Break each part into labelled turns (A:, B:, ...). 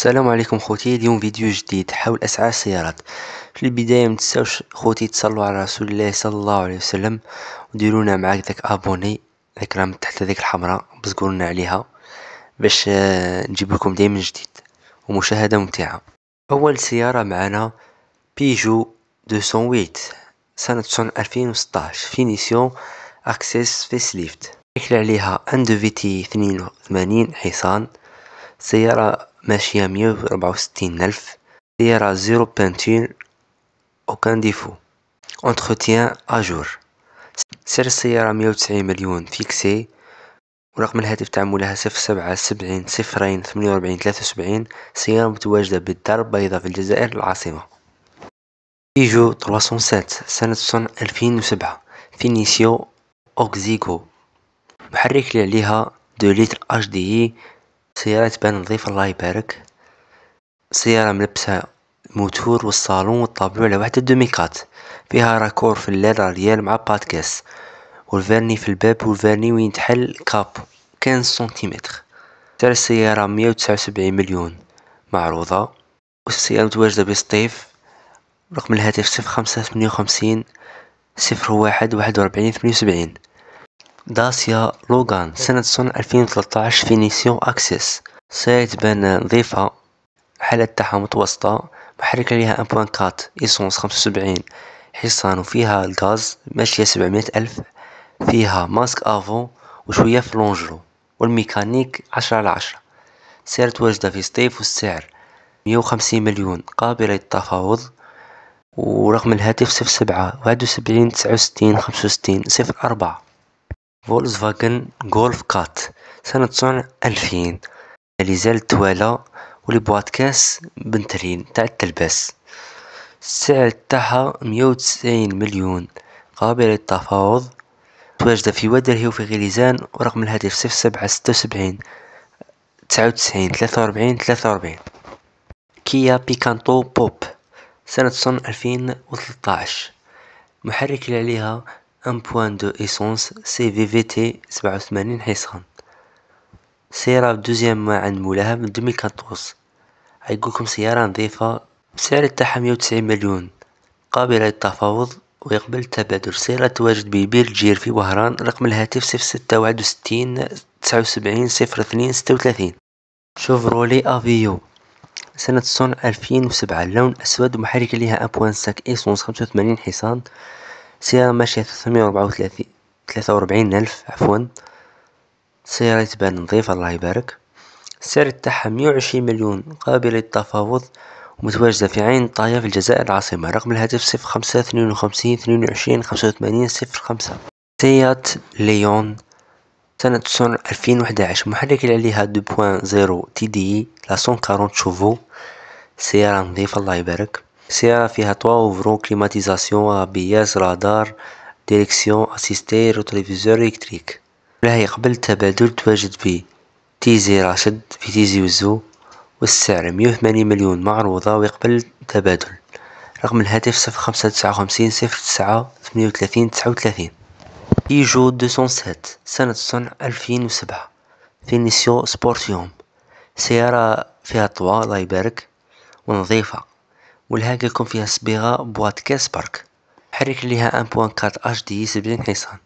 A: السلام عليكم خوتي اليوم فيديو جديد حول اسعار السيارات في البدايه ما تنساوش خوتي تصلوا على رسول الله صلى الله عليه وسلم وديرونا معاك داك ابوني داك راه من تحت هذيك الحمراء بزقولنا عليها باش آه، نجيب لكم دائما جديد ومشاهده ممتعه اول سياره معنا بيجو 208 سنه 2016 فينيسيون اكسس فيس ليفت عليها اندوفيتي 82 حصان سيارة ماشية مية وربعة وستين ألف سيارة زيرو بانتور أوكان ديفو أونتخوتيان أجور سعر السيارة مية وتسعين مليون فيكسي ورقم الهاتف تاع مولاها صفر سبعة سبعين صفرين ثمانية وربعين ثلاثة وسبعين سيارة متواجدة بالدار البيضاء في الجزائر العاصمة بيجو 307 سنة صنع 2007 فينيسيو أوكزيكو محرك اللي عليها دو لتر اش دي سيارة تبان نظيفة الله يبارك سيارة ملبسة موتور والصالون والطابلو على واحدة دوميكات فيها راكور في الليل ريال مع باتكاس والفاني في الباب والفاني وين تحل كاب 15 سنتيمتر سعر السيارة مية وتسعة وسبعين مليون معروضة والسيارة متواجدة بسطيف رقم الهاتف صفر خمسة ثمانية وخمسين صفر واحد واحد وربعين ثمانية وسبعين داسيا لوغان سنة سنة 2013 في نيسيو أكسس سيارة بين ضيفة حالة تاعها متوسطة محركة لها 1.4 إيسونس 75 حصان وفيها الغاز ماشية 700 ألف فيها ماسك أفو وشوية في لونجرو والميكانيك 10 على 10 سيرت واجدة في ستيف والسعر 150 مليون قابلة للتفاوض ورقم الهاتف 07 71 69 65 04 فولكسفاجن جولف كات سنة تسعون ألفين لي لازال توالا ولي كاس بنترين تاع التلباس السعر تاعها مية وتسعين مليون قابلة للتفاوض متواجدة في واد الهي في غليزان ورقم الهاتف صفر سبعة ستة وسبعين تسعة وتسعين ثلاثة وأربعين ثلاثة وأربعين كيا بيكانتو بوب سنة تسعون ألفين وثلطاعش محرك اللي عليها ان بوان دو إيسونس سي في في تي سبعة و وثمانين حصان سيارة ما عند مولاها من دوميل كاتوز عيقولكم سيارة نظيفة بسعر تاعها مية و تسعين مليون قابلة للتفاوض و يقبل التبادل سيارة تواجد ببير الجير في وهران رقم الهاتف صفر ستة واحد و ستين تسعة و سبعين صفر اثنين ستة و ثلاثين شوفرولي افيو سنة الصنع ألفين وسبعة لون أسود محرك ليها أبوان ساك إيسونس خمسة وثمانين حصان سيارة ماشية ثلاثمية وربعة وثلاثين ثلاثة وأربعين ألف عفوا سيارة تبان نظيفة الله يبارك السعر تاعها مية وعشرين مليون قابلة للتفاوض ومتواجدة في عين طاهية في الجزائر العاصمة رقم الهاتف صفر خمسة اثنين وخمسين اثنين وعشرين خمسة وثمانين صفر خمسة سيارة ليون سنة تسعة ألفين وحداعش محرك اللي عليها دو بوان زيرو تي دي لا كارون شوفو سيارة نظيفة الله يبارك سيارة فيها طوافرون كليماتيزاسيون ابياس رادار ديريكسيون اسيستير روتريفيزور إلكتريك لها يقبل التبادل تواجد في تيزي راشد في تيزي وزو والسعر مية مليون معروضة ويقبل التبادل رقم الهاتف صفر خمسة تسعة وخمسين صفر تسعة ثمانية وثلاثين تسعة وثلاثين إيجو دوسون سات سنة صنع ألفين وسبعة فينيسيو سبورتيوم سيارة فيها طوا الله يبارك ونظيفة ولهاكا كون فيها صبيغة بواط كاس برك حرك ليها ان بوان 1.4 اش دي سبعين حصان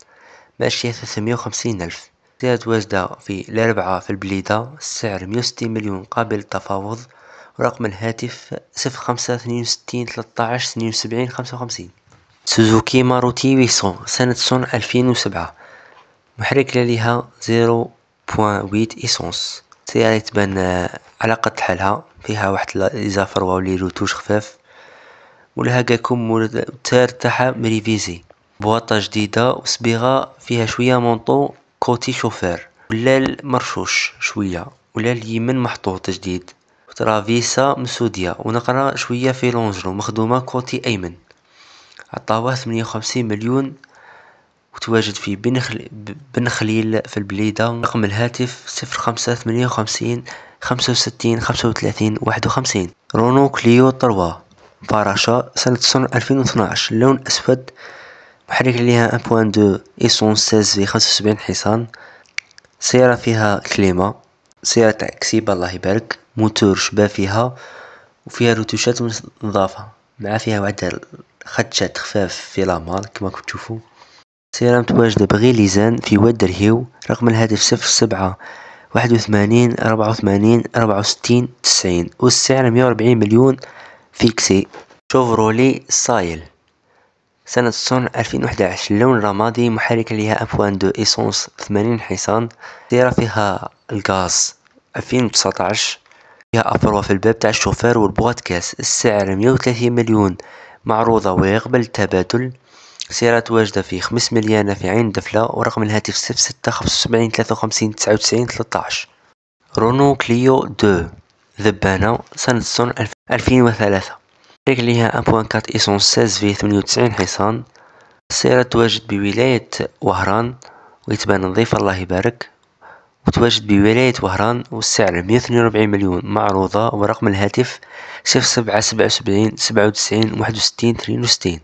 A: ماشية ثلاثمية وخمسين الف سيارة واجدة في الأربعة في البليدة السعر مية وستين مليون قابل للتفاوض رقم الهاتف صفر خمسة اثنين وستين تلتاعش اثنين وسبعين خمسة وخمسين سوزوكي ماروتي ويسون سنة صنع ألفين وسبعة محرك ليها زيرو بوان ويت إيسونس السيارة تبان آه، على قد حالها فيها واحد الإزافر واو لي روتوش خفاف ولا هكاكم تار تاعها مريفيزي بواطة جديدة وصبيغة فيها شوية مونطو كوتي شوفير ولا مرشوش شوية ولا اليمن محطوط جديد فيسا مسودية ونقرا شوية في لونجرو مخدومة كوتي أيمن عطاوه 58 مليون وتواجد في بنخل بنخليل في البليدة رقم الهاتف صفر خمسة ثمانية وخمسين خمسة وستين خمسة وثلاثين واحد وخمسين رونو كليو طروا باراشا سنة سنة ألفين وثناعش لون أسود محرك ليها بوان دو إيسون ساز في خمسة وسبعين حصان سيارة فيها كليما سيارة تاكسي الله يبارك موتور شباب فيها وفيها روتوشات نظافة مع فيها وعدة خدشات خفاف في لامال كما كنت تشوفوا سيرام متواجدة ليزان في واد درهيو رقم الهاتف صفر سبعة واحد وثمانين ربعة وثمانين ربعة وستين تسعين والسعر مية وأربعين مليون فيكسي شوفرولي سايل سنة صنع 2011 اللون الرمادي محركة لها دو إيسونس ثمانين حصان سيارة فيها الغاز 2019 فيها أفروة في الباب تاع الشوفير كاس السعر مية وثلاثين مليون معروضة ويقبل التبادل سيارات واجدة في خمس مليانة في عين دفلة ورقم الهاتف صفر ستة خمسة وسبعين ثلاثة وخمسين تسعة وتسعين ثلاثطاش رونو كليو دو ذبانة سنة صنع ألفين وثلاثة شركة ليها 1.4 إيسونس 16 في 98 حصان السيارة تواجد بولاية وهران ويتبان نظيف الله يبارك وتواجد بولاية وهران والسعر 142 مليون معروضة ورقم الهاتف 0777 97 61 62